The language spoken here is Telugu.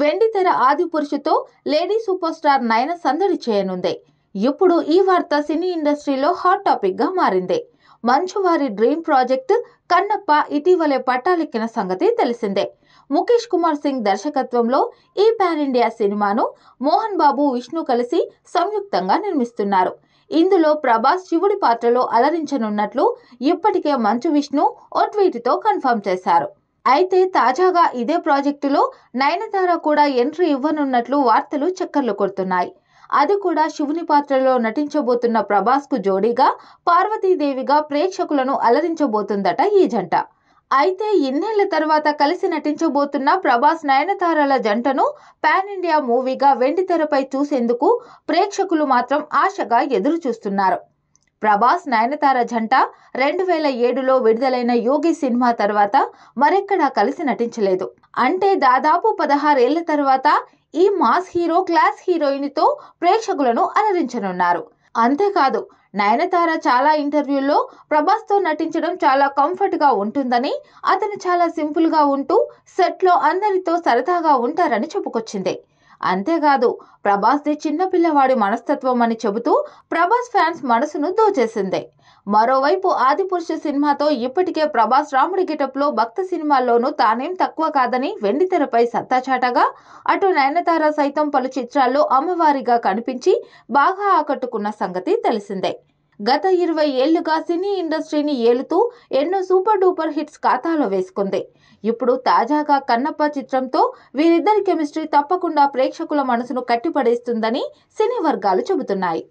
వెండితెర ఆది పురుషుతో లేడీ సూపర్ స్టార్ నయన సందడి చేయనుంది ఇప్పుడు ఈ వార్త సినీ ఇండస్ట్రీలో హాట్ టాపిక్గా మారింది మంచువారి డ్రీమ్ ప్రాజెక్ట్ కన్నప్ప ఇటీవలే పట్టాలెక్కిన సంగతి తెలిసిందే ముఖేష్ కుమార్ సింగ్ దర్శకత్వంలో ఈ పాన్ ఇండియా సినిమాను మోహన్ బాబు విష్ణు కలిసి సంయుక్తంగా నిర్మిస్తున్నారు ఇందులో ప్రభాస్ శివుడి పాత్రలో అలరించనున్నట్లు ఇప్పటికే మంచు విష్ణు ఓ ట్వీట్తో కన్ఫర్మ్ చేశారు అయితే తాజాగా ఇదే ప్రాజెక్టులో నయనతార కూడా ఎంట్రీ ఇవ్వనున్నట్లు వార్తలు చక్కర్లు కొడుతున్నాయి అది కూడా శివుని పాత్రలో నటించబోతున్న ప్రభాస్కు జోడీగా పార్వతీదేవిగా ప్రేక్షకులను అలరించబోతుందట ఈ జంట అయితే ఇన్నేళ్ల తర్వాత కలిసి నటించబోతున్న ప్రభాస్ నయనతారల జంటను పాన్ ఇండియా మూవీగా వెండితెరపై చూసేందుకు ప్రేక్షకులు మాత్రం ఆశగా ఎదురు చూస్తున్నారు ప్రభాస్ నయనతార జంట రెండు వేల ఏడులో విడుదలైన యోగి సినిమా తర్వాత మరెక్కడా కలిసి నటించలేదు అంటే దాదాపు పదహారేళ్ల తర్వాత ఈ మాస్ హీరో క్లాస్ హీరోయిన్తో ప్రేక్షకులను అలరించనున్నారు అంతేకాదు నయనతార చాలా ఇంటర్వ్యూల్లో ప్రభాస్తో నటించడం చాలా కంఫర్ట్గా ఉంటుందని అతను చాలా సింపుల్గా ఉంటూ సెట్లో అందరితో సరదాగా ఉంటారని చెప్పుకొచ్చింది అంతేకాదు ప్రభాస్ది చిన్నపిల్లవాడి మనస్తత్వం అని చెబుతూ ప్రభాస్ ఫ్యాన్స్ మనసును దోచేసింది మరోవైపు ఆదిపురుష సినిమాతో ఇప్పటికే ప్రభాస్ రాముడి గెటప్లో భక్త సినిమాల్లోనూ తానేం తక్కువ కాదని వెండితెరపై సత్తాచాటగా అటు నయనతార సైతం పలు చిత్రాల్లో అమ్మవారిగా కనిపించి బాగా ఆకట్టుకున్న సంగతి తెలిసిందే గత ఇరవై ఏళ్లుగా సినీ ఇండస్ట్రీని ఏలుతూ ఎన్నో సూపర్ డూపర్ హిట్స్ ఖాతాలో వేసుకుంది ఇప్పుడు తాజాగా కన్నప్ప చిత్రంతో వీరిద్దరి కెమిస్ట్రీ తప్పకుండా ప్రేక్షకుల మనసును కట్టిపడేస్తుందని సినీ వర్గాలు చెబుతున్నాయి